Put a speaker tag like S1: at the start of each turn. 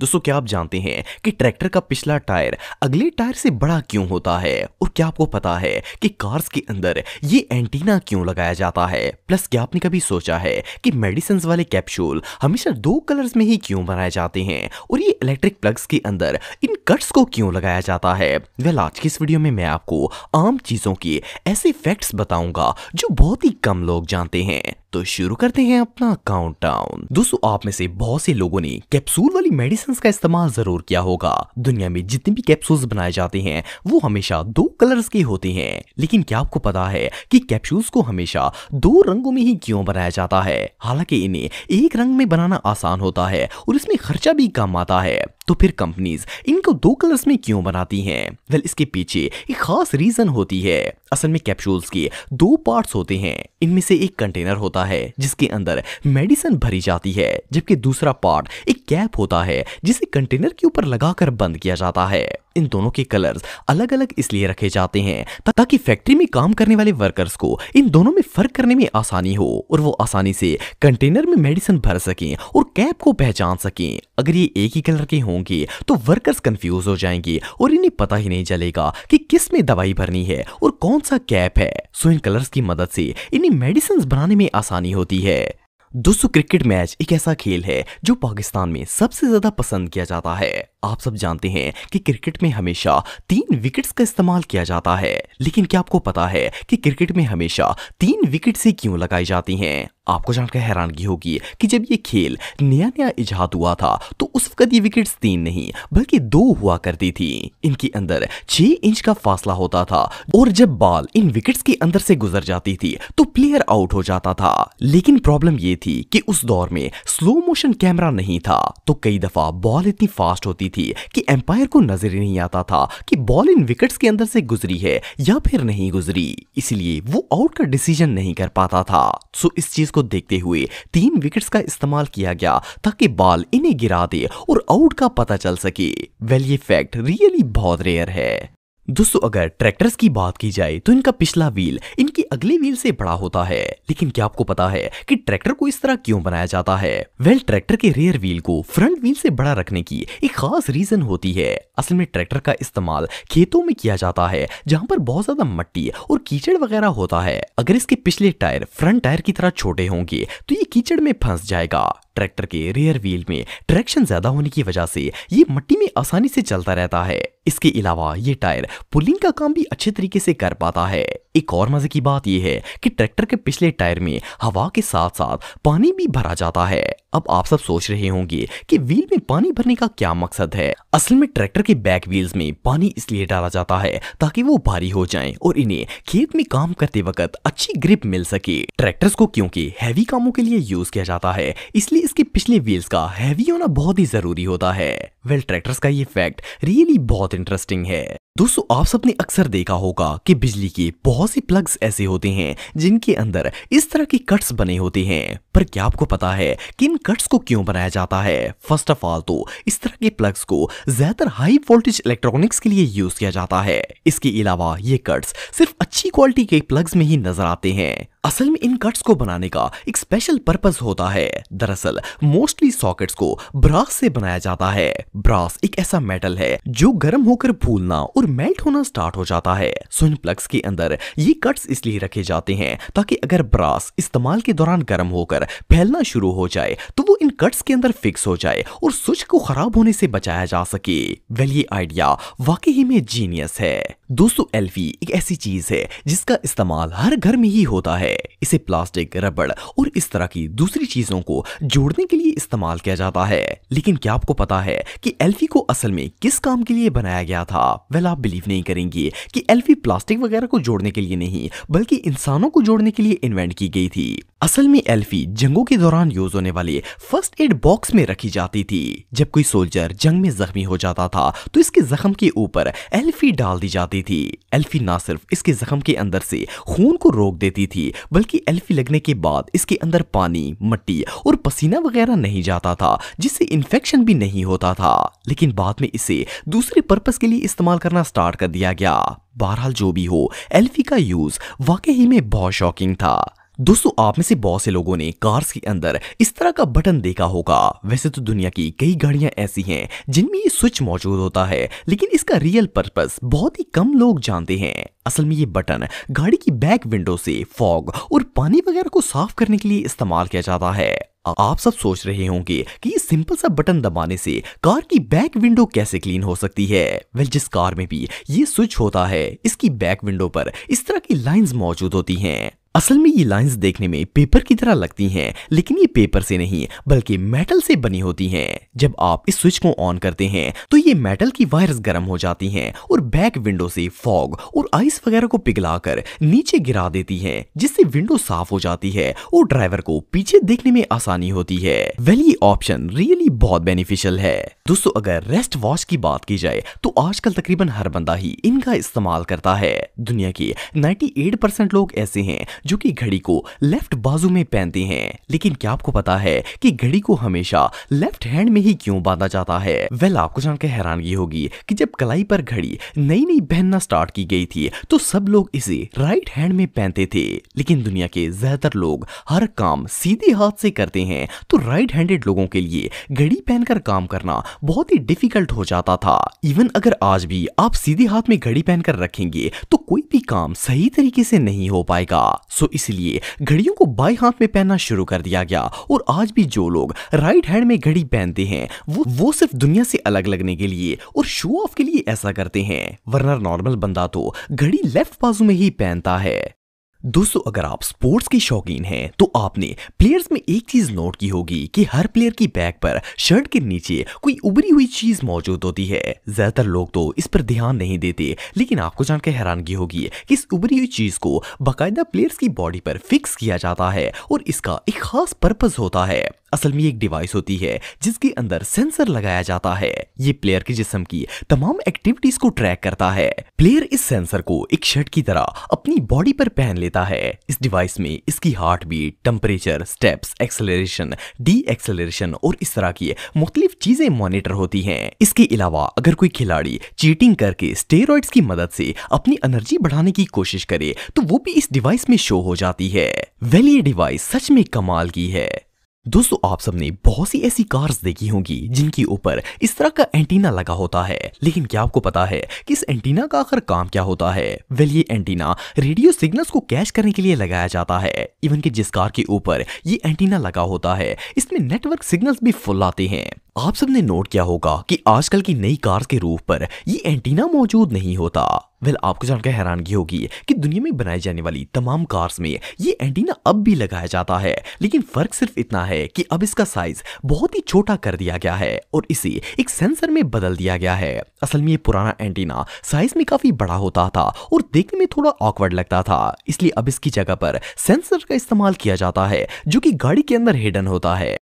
S1: दोस्तों क्या आप जानते हैं कि ट्रैक्टर का पिछला टायर अगले टायर से बड़ा क्यों होता है और क्या आपको पता है कि कार्स के अंदर ये एंटीना क्यों लगाया जाता है प्लस क्या आपने कभी सोचा है कि मेडिसिन वाले कैप्सूल हमेशा दो कलर्स में ही क्यों बनाए जाते हैं और ये इलेक्ट्रिक प्लग्स के अंदर इन कट्स को क्यों लगाया जाता है वेल आज की इस वीडियो में मैं आपको आम चीजों के ऐसे फैक्ट्स बताऊंगा जो बहुत ही कम लोग जानते हैं तो शुरू करते हैं अपना काउंटडाउन दोस्तों आप में से बहुत से लोगों ने कैप्सूल वाली मेडिसिन का इस्तेमाल जरूर किया होगा दुनिया में जितने भी कैप्सूल बनाए जाते हैं वो हमेशा दो कलर्स के होते हैं लेकिन क्या आपको पता है कि कैप्सूल्स को हमेशा दो रंगों में ही क्यों बनाया जाता है हालांकि इन्हें एक रंग में बनाना आसान होता है और इसमें खर्चा भी कम आता है तो फिर कंपनीज इनको दो कलर्स में क्यों बनाती हैं वेल इसके पीछे एक खास रीजन होती है असल में कैप्सूल्स के दो पार्ट्स होते हैं इनमें से एक कंटेनर होता है जिसके अंदर मेडिसिन भरी जाती है जबकि दूसरा पार्ट एक कैप होता है जिसे कंटेनर के ऊपर लगाकर बंद किया जाता है इन दोनों के कलर्स अलग अलग इसलिए रखे जाते हैं ताकि फैक्ट्री में काम करने वाले वर्कर्स को इन दोनों में फर्क करने में आसानी हो और वो आसानी से कंटेनर में मेडिसिन भर सकें और कैप को पहचान सकें अगर ये एक ही कलर के होंगे तो वर्कर्स कंफ्यूज हो जाएंगे और इन्हें पता ही नहीं चलेगा कि किस में दवाई भरनी है और कौन सा कैप है सो इन कलर्स की मदद से इन्हें मेडिसिन बनाने में आसानी होती है दोस्तों क्रिकेट मैच एक ऐसा खेल है जो पाकिस्तान में सबसे ज्यादा पसंद किया जाता है आप सब जानते हैं कि क्रिकेट में हमेशा तीन विकेट्स का इस्तेमाल किया जाता है लेकिन क्या आपको पता है कि क्रिकेट में हमेशा तीन विकेट से क्यों लगाई जाती हैं आपको जानकर हैरानगी होगी कि जब ये खेल नया नया इजाद हुआ था तो उस वक्त ये विकेट्स तीन नहीं बल्कि दो हुआ करती थी इनके अंदर छह इंच का फासला होता था और जब बॉल इन विकेट्स के अंदर से गुजर जाती थी तो प्लेयर आउट हो जाता था लेकिन प्रॉब्लम ये थी कि उस दौर में स्लो मोशन कैमरा नहीं था तो कई दफा बॉल इतनी फास्ट होती होती थी कि एम्पायर को नजर ही नहीं आता था कि बॉल इन विकेट्स के अंदर से गुजरी है या फिर नहीं गुजरी इसलिए वो आउट का डिसीजन नहीं कर पाता था सो इस चीज को देखते हुए तीन विकेट्स का इस्तेमाल किया गया ताकि बॉल इन्हें गिरा दे और आउट का पता चल सके वेल ये फैक्ट रियली बहुत रेयर है दोस्तों अगर ट्रैक्टर्स की बात की जाए तो इनका पिछला व्हील इनकी अगले व्हील से बड़ा होता है लेकिन क्या आपको पता है कि ट्रैक्टर को इस तरह क्यों बनाया जाता है वेल ट्रैक्टर के रेयर व्हील को फ्रंट व्हील से बड़ा रखने की एक खास रीजन होती है असल में ट्रैक्टर का इस्तेमाल खेतों में किया जाता है जहाँ पर बहुत ज्यादा मट्टी और कीचड़ वगैरह होता है अगर इसके पिछले टायर फ्रंट टायर की तरह छोटे होंगे तो ये कीचड़ में फंस जाएगा ट्रैक्टर के रेयर व्हील में ट्रैक्शन ज्यादा होने की वजह से ये मट्टी में आसानी से चलता रहता है इसके अलावा ये टायर पुलिंग का काम भी अच्छे तरीके से कर पाता है एक और मजे की बात यह है कि ट्रैक्टर के पिछले टायर में हवा के साथ साथ पानी भी भरा जाता है अब आप सब सोच रहे होंगे कि व्हील में पानी भरने का क्या मकसद है असल में ट्रैक्टर के बैक व्हील्स में पानी इसलिए डाला जाता है ताकि वो भारी हो जाएं और इन्हें खेत में काम करते वक्त अच्छी ग्रिप मिल सके ट्रैक्टर को क्योंकि हैवी कामों के लिए यूज किया जाता है इसलिए इसके पिछले व्हील्स का हैवी होना बहुत ही जरूरी होता है वेल ट्रैक्टर का ये फैक्ट रियली बहुत इंटरेस्टिंग है दोस्तों आप सबने अक्सर देखा होगा कि बिजली के बहुत से प्लग्स ऐसे होते हैं जिनके अंदर इस तरह के कट्स बने होते हैं पर क्या आपको पता है कि इन कट्स को क्यों बनाया जाता है फर्स्ट ऑफ ऑल तो इस तरह के प्लग्स को ज्यादातर हाई वोल्टेज इलेक्ट्रॉनिक्स के लिए यूज किया जाता है इसके अलावा ये कट्स सिर्फ अच्छी क्वालिटी के प्लग्स में ही नजर आते हैं असल में इन कट्स को बनाने का एक स्पेशल पर्पस होता है दरअसल मोस्टली सॉकेट्स को ब्रास से बनाया जाता है ब्रास एक ऐसा मेटल है जो गर्म होकर फूलना और और मेल्ट होना स्टार्ट हो जाता है सो इन प्लग्स के अंदर ये कट्स इसलिए रखे जाते हैं ताकि अगर ब्रास इस्तेमाल के दौरान गर्म होकर फैलना शुरू हो जाए तो वो इन कट्स के अंदर फिक्स हो जाए और स्विच को खराब होने से बचाया जा सके वेल ये आइडिया वाकई में जीनियस है दोस्तों एल्फी एक ऐसी चीज है जिसका इस्तेमाल हर घर में ही होता है इसे प्लास्टिक रबड़ और इस तरह की दूसरी चीजों को जोड़ने के लिए इस्तेमाल किया जाता है लेकिन क्या आपको पता है कि एल्फी को असल में किस काम के लिए बनाया गया था वेल आप बिलीव नहीं करेंगे कि एल्फी प्लास्टिक वगैरह को जोड़ने के लिए नहीं बल्कि इंसानों को जोड़ने के लिए इन्वेंट की गई थी असल में एल्फी जंगों के दौरान यूज होने वाली फर्स्ट एड बॉक्स में रखी जाती थी जब कोई सोल्जर जंग में जख्मी हो जाता था तो इसके जख्म के ऊपर एल्फी डाल दी जाती थी एल्फी ना सिर्फ इसके जख्म के अंदर से खून को रोक देती थी बल्कि एल्फी लगने के बाद इसके अंदर पानी मट्टी और पसीना वगैरह नहीं जाता था जिससे इन्फेक्शन भी नहीं होता था लेकिन बाद में इसे दूसरे पर्पज के लिए इस्तेमाल करना स्टार्ट कर दिया गया बहरहाल जो भी हो एल्फी का यूज वाकई में बहुत शॉकिंग था दोस्तों आप में से बहुत से लोगों ने कार्स के अंदर इस तरह का बटन देखा होगा वैसे तो दुनिया की कई गाड़ियां ऐसी हैं जिनमें ये स्विच मौजूद होता है लेकिन इसका रियल पर्पस बहुत ही कम लोग जानते हैं असल में ये बटन गाड़ी की बैक विंडो से फॉग और पानी वगैरह को साफ करने के लिए इस्तेमाल किया जाता है आप सब सोच रहे होंगे कि ये सिंपल सा बटन दबाने से कार की बैक विंडो कैसे क्लीन हो सकती है वेल जिस कार में भी ये स्विच होता है इसकी बैक विंडो पर इस तरह की लाइंस मौजूद होती हैं असल में ये लाइंस देखने में पेपर की तरह लगती हैं लेकिन ये पेपर से नहीं बल्कि मेटल से बनी होती हैं जब आप इस स्विच को ऑन करते हैं तो ये मेटल की वायर्स गर्म हो जाती हैं और बैक विंडो से फॉग और आइस वगैरह को पिघलाकर नीचे गिरा देती हैं जिससे विंडो साफ हो जाती है और ड्राइवर को पीछे देखने में आसानी होती है वेल ये ऑप्शन रियली बहुत बेनिफिशियल है दोस्तों अगर रेस्ट वॉश की बात की जाए तो आजकल तकरीबन हर बंदा ही इनका इस्तेमाल करता है दुनिया के नाइन्टी परसेंट लोग ऐसे है जो कि घड़ी को लेफ्ट बाजू में पहनते हैं लेकिन क्या आपको पता है कि घड़ी को हमेशा लेफ्ट हैंड में ही क्यों बांधा जाता है वेल आपको जानकर हैरानगी होगी कि जब कलाई पर घड़ी नई नई पहनना स्टार्ट की गई थी तो सब लोग इसे राइट हैंड में पहनते थे लेकिन दुनिया के ज्यादातर लोग हर काम सीधे हाथ से करते हैं तो राइट हैंडेड लोगों के लिए घड़ी पहनकर काम करना बहुत ही डिफिकल्ट हो जाता था इवन अगर आज भी आप सीधे हाथ में घड़ी पहनकर रखेंगे तो कोई भी काम सही तरीके से नहीं हो पाएगा सो इसलिए घड़ियों को बाई हाथ में पहनना शुरू कर दिया गया और आज भी जो लोग राइट हैंड में घड़ी पहनते हैं वो वो सिर्फ दुनिया से अलग लगने के लिए और शो ऑफ के लिए ऐसा करते हैं वरना नॉर्मल बंदा तो घड़ी लेफ्ट बाजू में ही पहनता है दोस्तों अगर आप स्पोर्ट्स के शौकीन हैं तो आपने प्लेयर्स में एक चीज नोट की होगी कि हर प्लेयर की बैग पर शर्ट के नीचे कोई उभरी हुई चीज मौजूद होती है ज्यादातर लोग तो इस पर ध्यान नहीं देते लेकिन आपको जानकर हैरानगी होगी कि इस उभरी हुई चीज को बाकायदा प्लेयर्स की बॉडी पर फिक्स किया जाता है और इसका एक खास पर्पज होता है असल में एक डिवाइस होती है जिसके अंदर सेंसर लगाया जाता है ये प्लेयर के जिसम की तमाम एक्टिविटीज को ट्रैक करता है प्लेयर इस सेंसर को एक शर्ट की तरह अपनी बॉडी पर पहन लेता है इस डिवाइस में इसकी heart beat temperature steps acceleration de acceleration और इस तरह की मुख्तलिफ चीजें मॉनिटर होती है इसके अलावा अगर कोई खिलाड़ी चीटिंग करके स्टेरॉइड की मदद से अपनी एनर्जी बढ़ाने की कोशिश करे तो वो भी इस डिवाइस में शो हो जाती है वेल ये डिवाइस सच में कमाल की है दोस्तों आप सबने बहुत सी ऐसी कार्स देखी होंगी जिनके ऊपर इस तरह का एंटीना लगा होता है लेकिन क्या आपको पता है कि इस एंटीना का आखिर काम क्या होता है वेल ये एंटीना रेडियो सिग्नल्स को कैच करने के लिए लगाया जाता है इवन कि जिस कार के ऊपर ये एंटीना लगा होता है इसमें नेटवर्क सिग्नल्स भी फुल आते हैं आप सबने नोट किया होगा कि आजकल की नई कार्स के रूफ पर ये एंटीना मौजूद नहीं होता वेल आपको जानकर हैरानगी होगी कि दुनिया में बनाई जाने वाली तमाम कार्स में ये एंटीना अब भी लगाया जाता है लेकिन फर्क सिर्फ इतना है कि अब इसका साइज बहुत ही छोटा कर दिया गया है और इसे एक सेंसर में बदल दिया गया है असल में ये पुराना एंटीना साइज में काफी बड़ा होता था और देखने में थोड़ा ऑकवर्ड लगता था इसलिए अब इसकी जगह पर सेंसर का इस्तेमाल किया जाता है जो की गाड़ी के अंदर हिडन होता है